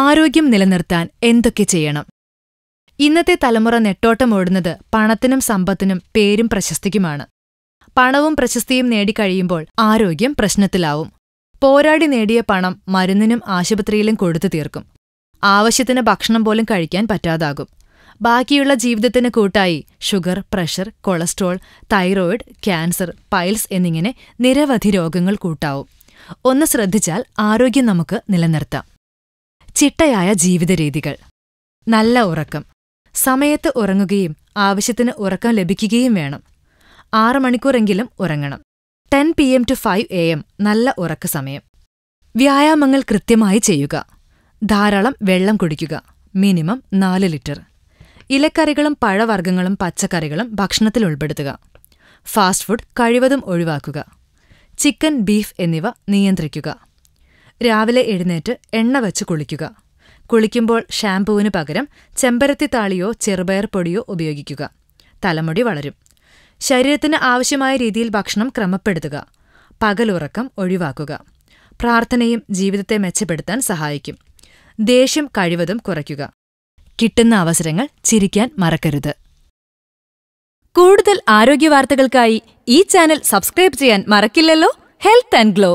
ആരോഗ്യം നിലനിർത്താൻ എന്തൊക്കെ ചെയ്യണം ഇന്നത്തെ തലമുറ നെട്ടോട്ടമോടുന്നത് പണത്തിനും സമ്പത്തിനും പേരും പ്രശസ്തിക്കുമാണ് പണവും പ്രശസ്തിയും നേടിക്കഴിയുമ്പോൾ ആരോഗ്യം പ്രശ്നത്തിലാവും പോരാടി നേടിയ പണം മരുന്നിനും ആശുപത്രിയിലും കൊടുത്തു തീർക്കും ആവശ്യത്തിന് ഭക്ഷണം പോലും കഴിക്കാൻ പറ്റാതാകും ബാക്കിയുള്ള ജീവിതത്തിന് കൂട്ടായി sugar pressure cholesterol thyroid cancer piles എന്നിങ്ങനെ നിരവധി രോഗങ്ങൾ കൂട്ടാവും ഒന്ന് ശ്രദ്ധിച്ചാൽ ആരോഗ്യം നമുക്ക് നിലനിർത്താം ചിട്ടയായ ജീവിത രീതികൾ നല്ല ഉറക്കം സമയത്ത് ഉറങ്ങുകയും ആവശ്യത്തിന് ഉറക്കം ലഭിക്കുകയും വേണം ആറ് മണിക്കൂറെങ്കിലും ഉറങ്ങണം ten P M to five A M നല്ല ഉറക്ക സമയം വ്യായാമങ്ങൾ കൃത്യമായി ചെയ്യുക ധാരാളം വെള്ളം കുടിക്കുക മിനിമം നാല് ലിറ്റർ ഇലക്കറികളും പഴവർഗ്ഗങ്ങളും പച്ചക്കറികളും ഭക്ഷണത്തിൽ ഉൾപ്പെടുത്തുക ഫാസ്റ്റ് ഫുഡ് കഴിവതും ഒഴിവാക്കുക ചിക്കൻ ബീഫ് എന്നിവ നിയന്ത്രിക്കുക രാവിലെ എഴുന്നേറ്റ് എണ്ണ വച്ച് കുളിക്കുക കുളിക്കുമ്പോൾ ഷാംപൂവിന് പകരം താളിയോ ചെറുപയർ പൊടിയോ ഉപയോഗിക്കുക തലമുടി വളരും ശരീരത്തിന് ആവശ്യമായ രീതിയിൽ ഭക്ഷണം ക്രമപ്പെടുത്തുക പകലുറക്കം ഒഴിവാക്കുക പ്രാർത്ഥനയും ജീവിതത്തെ മെച്ചപ്പെടുത്താൻ സഹായിക്കും ദേഷ്യം കഴിവതും കുറയ്ക്കുക കിട്ടുന്ന അവസരങ്ങൾ ചിരിക്കാൻ മറക്കരുത് കൂടുതൽ ആരോഗ്യ വാർത്തകൾക്കായി ഈ ചാനൽ സബ്സ്ക്രൈബ് ചെയ്യാൻ മറക്കില്ലല്ലോ ഹെൽത്ത് ആൻഡ് ഗ്ലോ